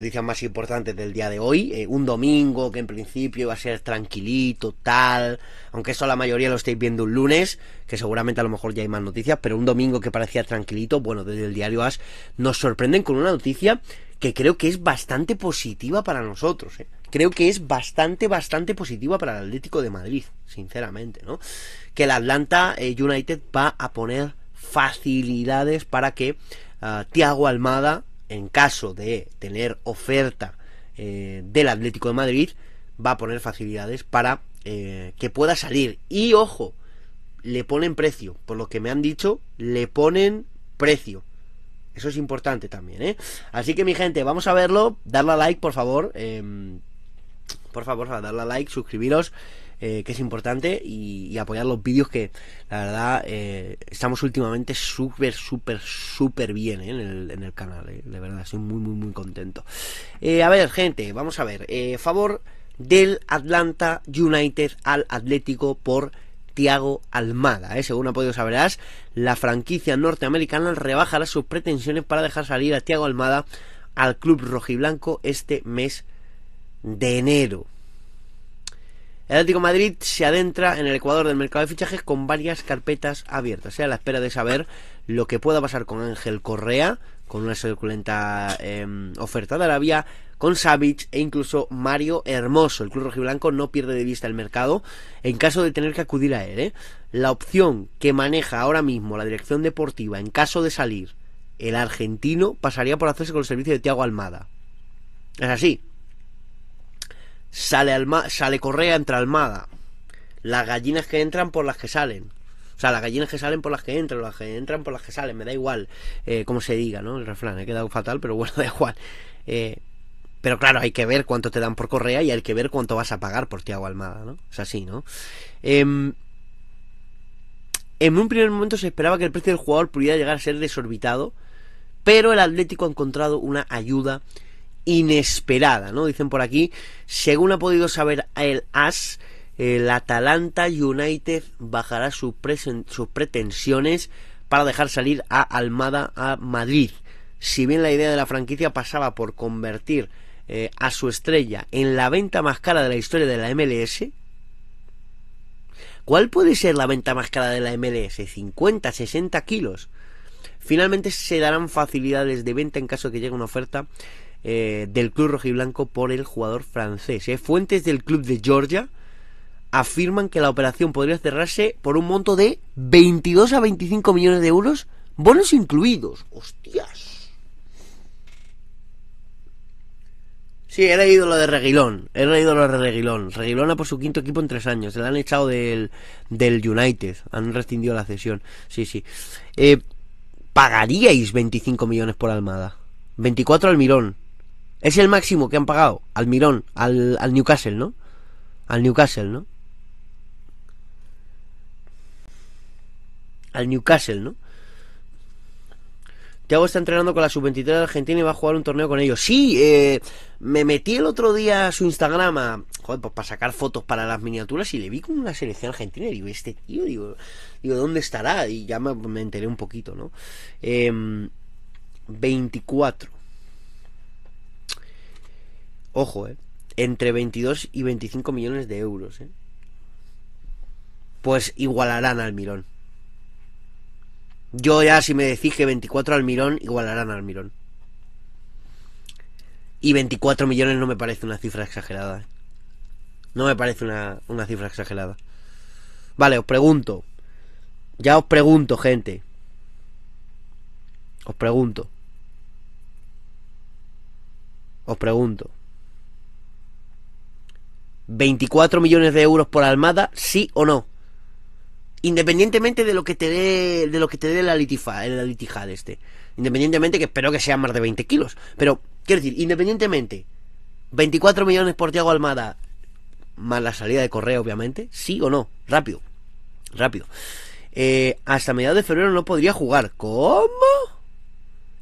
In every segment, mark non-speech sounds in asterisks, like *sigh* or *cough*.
noticias más importantes del día de hoy. Eh, un domingo que en principio iba a ser tranquilito, tal. Aunque eso la mayoría lo estáis viendo un lunes, que seguramente a lo mejor ya hay más noticias, pero un domingo que parecía tranquilito, bueno, desde el diario As nos sorprenden con una noticia que creo que es bastante positiva para nosotros. Eh. Creo que es bastante, bastante positiva para el Atlético de Madrid, sinceramente, ¿no? Que el Atlanta eh, United va a poner facilidades para que ah, Thiago Tiago Almada en caso de tener oferta eh, del Atlético de Madrid, va a poner facilidades para eh, que pueda salir. Y ojo, le ponen precio. Por lo que me han dicho, le ponen precio. Eso es importante también, ¿eh? Así que mi gente, vamos a verlo. Darle a like, por favor. Em, por favor, darle a like, suscribiros. Eh, que es importante y, apoyar los vídeos que la verdad eh, estamos últimamente súper, súper, súper bien eh, en, el, en, el, canal. de verdad, estoy muy, muy, muy contento. a ver, gente, vamos a ver. favor del Atlanta United al Atlético por Tiago Almada. ¿eh? Según ha podido saberás, la franquicia norteamericana rebajará sus pretensiones para dejar salir a Tiago Almada al club rojiblanco este mes de enero. El Atlético Madrid se adentra en el Ecuador del mercado de fichajes con varias carpetas abiertas, ¿eh? a la espera de saber lo que pueda pasar con Ángel Correa, con una suculenta em, oferta de Arabia, con Savic e incluso Mario Hermoso. El club rojiblanco no pierde de vista el mercado en caso de tener que acudir a él. ¿eh? La opción que maneja ahora mismo la dirección deportiva en caso de salir el argentino pasaría por hacerse con el servicio de Tiago Almada. Es así, Sale, Alma sale Correa, entra Almada. Las gallinas que entran por las que salen. O sea, las gallinas que salen por las que entran, las que entran por las que salen, me da igual eh, como se diga, ¿no? El refrán, he quedado fatal, pero *laughs* bueno, da igual. Eh, pero claro, hay que ver cuánto te dan por Correa y hay que ver cuánto vas a pagar por Tiago Almada, ¿no? Es así, ¿no? Em, en un primer momento se esperaba que el precio del jugador pudiera llegar a ser desorbitado, pero el Atlético ha encontrado una ayuda inesperada, ¿no? Dicen por aquí, según ha podido saber el AS, el Atalanta United bajará sus, sus pretensiones para dejar salir a Almada a Madrid. Si bien la idea de la franquicia pasaba por convertir eh, a su estrella en la venta más cara de la historia de la MLS, ¿cuál puede ser la venta más cara de la MLS? ¿50, 60 kilos? Finalmente se darán facilidades de venta en caso de que llegue una oferta eh, del club rojiblanco por el jugador francés. ¿eh? Fuentes del club de Georgia afirman que la operación podría cerrarse por un monto de 22 a 25 millones de euros, bonos incluidos. ¡Hostias! Sí, era ídolo de Reguilón. Era ídolo de Reguilón. Reguilón ha por su quinto equipo en tres años. Se le han echado del, del United. Han rescindido la cesión. Sí, sí. Eh, ¿Pagaríais 25 millones por Almada? 24 al Milón es el máximo que han pagado al Mirón, al, Newcastle, ¿no? Al Newcastle, ¿no? Al Newcastle, ¿no? Thiago está entrenando con la sub-23 de Argentina y va a jugar un torneo con ellos. Sí, eh, me metí el otro día a su Instagram a, joder, pues para sacar fotos para las miniaturas y le vi con una selección argentina y digo, este tío, digo, digo ¿dónde estará? Y ya me, enteré un poquito, ¿no? Eh, em, 24. Ojo, ¿eh? Entre 22 y 25 millones de euros, eh. Pues igualarán al Mirón. Yo ya si me decís que 24 al Mirón, igualarán al Mirón. Y 24 millones no me parece una cifra exagerada. Eh. No me parece una, una cifra exagerada. Vale, os pregunto. Ya os pregunto, gente. Os pregunto. Os pregunto. 24 millones de euros por Almada, sí o no. Independientemente de lo que te dé, de lo que te dé la litifa, el eh, este. Independientemente que espero que sea más de 20 kilos. Pero, quiero decir, independientemente, 24 millones por Tiago Almada, más la salida de correo, obviamente, sí o no. Rápido, rápido. Eh, hasta mediados de febrero no podría jugar. ¿Cómo?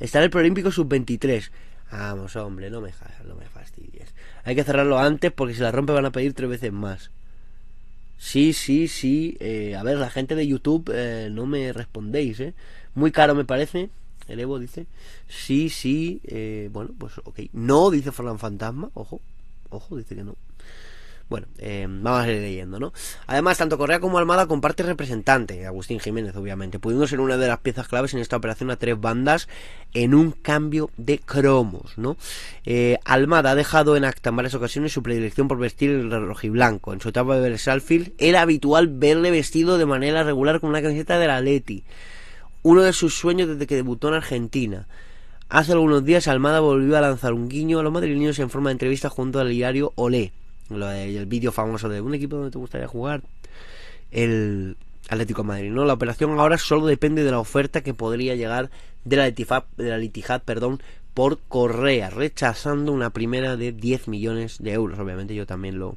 Está el Preolímpico Sub-23. Vamos, hombre, no me, no me fastidies. Hay que cerrarlo antes porque si la rompe van a pedir tres veces más. Sí, sí, sí. Eh, a ver, la gente de YouTube eh, no me respondéis, ¿eh? Muy caro me parece. El Evo dice. Sí, sí. Eh, bueno, pues ok. No, dice Forlan Fantasma. Ojo. Ojo, dice que no. Bueno, eh, vamos a ir leyendo, ¿no? Además, tanto Correa como Almada comparten representante, Agustín Jiménez, obviamente, pudiendo ser una de las piezas claves en esta operación a tres bandas en un cambio de cromos, ¿no? Eh, Almada ha dejado en acta en varias ocasiones su predilección por vestir el rojiblanco. En su etapa de salfield, era habitual verle vestido de manera regular con una camiseta de la Leti, uno de sus sueños desde que debutó en Argentina. Hace algunos días Almada volvió a lanzar un guiño a los madrileños en forma de entrevista junto al diario Olé. Lo de, el vídeo famoso de un equipo donde te gustaría jugar. El Atlético Madrid, ¿no? La operación ahora solo depende de la oferta que podría llegar de la de la Litijad, perdón, por Correa, rechazando una primera de 10 millones de euros. Obviamente yo también lo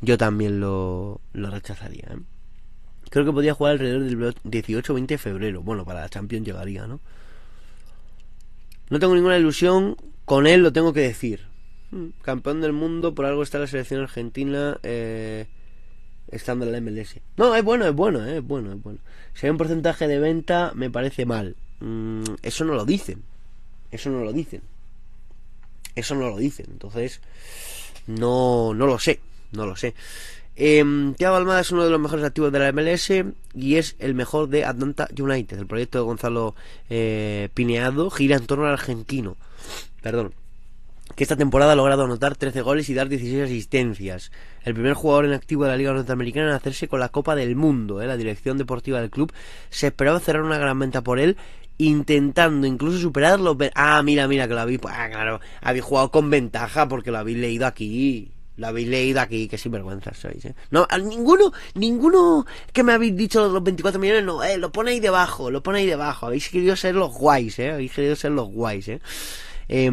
yo también lo, rechazaría. ¿eh? Creo que podría jugar alrededor del 18-20 de febrero. Bueno, para la Champions llegaría, ¿no? No tengo ninguna ilusión con él, lo tengo que decir. Mm. Campeón del mundo, por algo está la selección argentina eh, estando en la MLS. No, es bueno, es bueno, eh, es bueno, es bueno. Si hay un porcentaje de venta, me parece mal. Mm, eso no lo dicen. Eso no lo dicen. Eso no lo dicen. Entonces, no, no lo sé. No lo sé. Em, Thiago Almada es uno de los mejores activos de la MLS y es el mejor de Atlanta United. El proyecto de Gonzalo eh, Pineado gira en torno al argentino. Perdón que esta temporada ha logrado anotar 13 goles y dar 16 asistencias. El primer jugador en activo de la Liga Norteamericana en hacerse con la Copa del Mundo. ¿eh? La dirección deportiva del club se esperaba cerrar una gran venta por él, intentando incluso superarlo. Ah, mira, mira, que lo habéis. Pues, ah, claro, habéis jugado con ventaja porque lo habéis leído aquí. Lo habéis leído aquí, que sinvergüenza sois, ¿eh? No, ninguno, ninguno que me habéis dicho los 24 millones, no, eh, lo pone ahí debajo, lo pone debajo. Habéis querido ser los guays, ¿eh? Habéis querido ser los guays, ¿eh? eh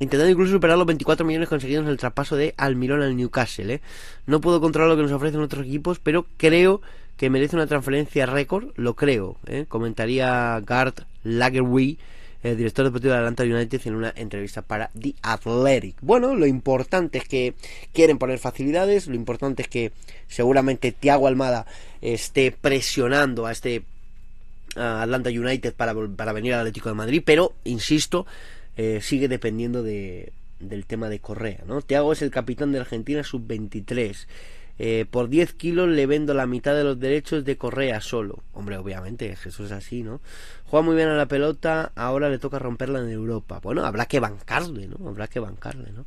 Intentando incluso superar los 24 millones conseguidos en el traspaso de Almirón al Newcastle. ¿eh? No puedo controlar lo que nos ofrecen otros equipos, pero creo que merece una transferencia récord, lo creo. ¿eh? Comentaría Gart Lagerwey, el director deportivo de Atlanta United, en una entrevista para The Athletic. Bueno, lo importante es que quieren poner facilidades, lo importante es que seguramente Tiago Almada esté presionando a este Atlanta United para, para venir al Atlético de Madrid, pero, insisto, eh, sigue dependiendo de, del tema de Correa, ¿no? Thiago es el capitán de Argentina sub-23. Eh, por 10 kilos le vendo la mitad de los derechos de Correa solo. Hombre, obviamente, eso es así, ¿no? Juega muy bien a la pelota, ahora le toca romperla en Europa. Bueno, habrá que bancarle, ¿no? Habrá que bancarle, ¿no?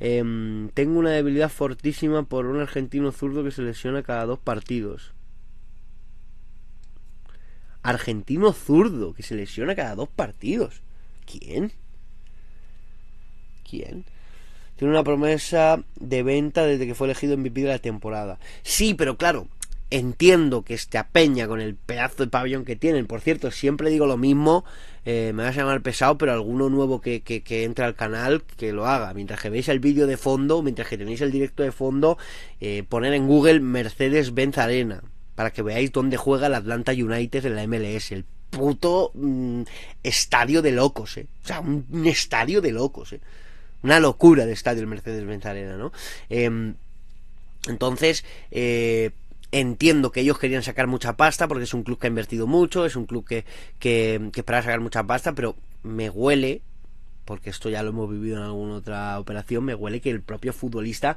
Em, tengo una debilidad fortísima por un argentino zurdo que se lesiona cada dos partidos. Argentino zurdo que se lesiona cada dos partidos. ¿Quién? quién. Tiene una promesa de venta desde que fue elegido MVP de la temporada. Sí, pero claro, entiendo que a peña con el pedazo de pabellón que tienen. Por cierto, siempre digo lo mismo, eh, me vas a llamar pesado, pero alguno nuevo que, que, entra al canal, que lo haga. Mientras que veis el vídeo de fondo, mientras que tenéis el directo de fondo, eh, poner en Google Mercedes-Benz Arena, para que veáis dónde juega el Atlanta United en la MLS. El puto mm, estadio de locos, eh. O sea, un, un estadio de locos, eh. Una locura de estadio el Mercedes-Benz ¿no? Em, entonces, eh, entiendo que ellos querían sacar mucha pasta porque es un club que ha invertido mucho, es un club que, que, esperaba sacar mucha pasta, pero me huele, porque esto ya lo hemos vivido en alguna otra operación, me huele que el propio futbolista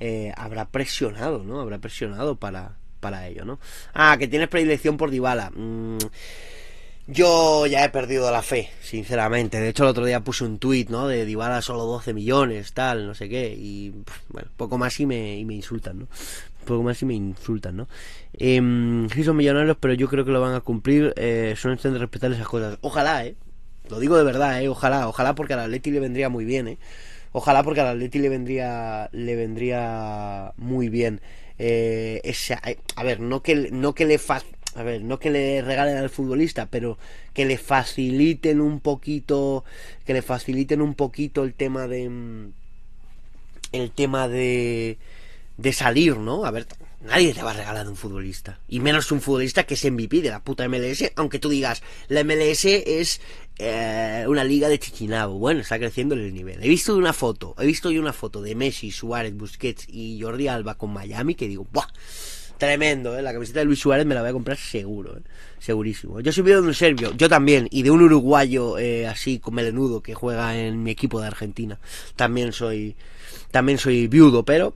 eh, habrá presionado, ¿no? Habrá presionado para, para ello, ¿no? Ah, que tienes predilección por Dybala. Mm, yo ya he perdido la fe, sinceramente. De hecho, el otro día puse un tuit, ¿no? De Dybala solo 12 millones, tal, no sé qué. Y, bueno, poco más y me, me insultan, ¿no? Poco más y me insultan, ¿no? Eh, sí son millonarios, pero yo creo que lo van a cumplir. Eh, son de respetar esas cosas. Ojalá, ¿eh? Lo digo de verdad, ¿eh? Ojalá, ojalá porque al Leti le vendría muy bien, ¿eh? Ojalá porque al Atleti le vendría, le vendría muy bien. Eh, eh a ver, no que, no que le... Fa a ver, no que le regalen al futbolista, pero que le faciliten un poquito, que le faciliten un poquito el tema de mm, el tema de de salir, ¿no? A ver, nadie te va a regalar un futbolista, y menos un futbolista que es MVP de la puta MLS, aunque tú digas, la MLS es eh, una liga de chichinabo. Bueno, está creciendo el nivel. He visto una foto, he visto yo una foto de Messi, Suárez, Busquets y Jordi Alba con Miami que digo, ¡buah! Tremendo, eh. La camiseta de Luis Suárez me la voy a comprar seguro, eh. Segurísimo. Yo soy viudo de un serbio, yo también, y de un uruguayo eh, así con melenudo que juega en mi equipo de Argentina. También soy, también soy viudo, pero...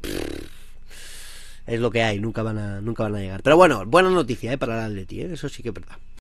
es lo que hay, nunca van a, nunca van a llegar. Pero bueno, buena noticia para el Atleti, eso sí que es verdad.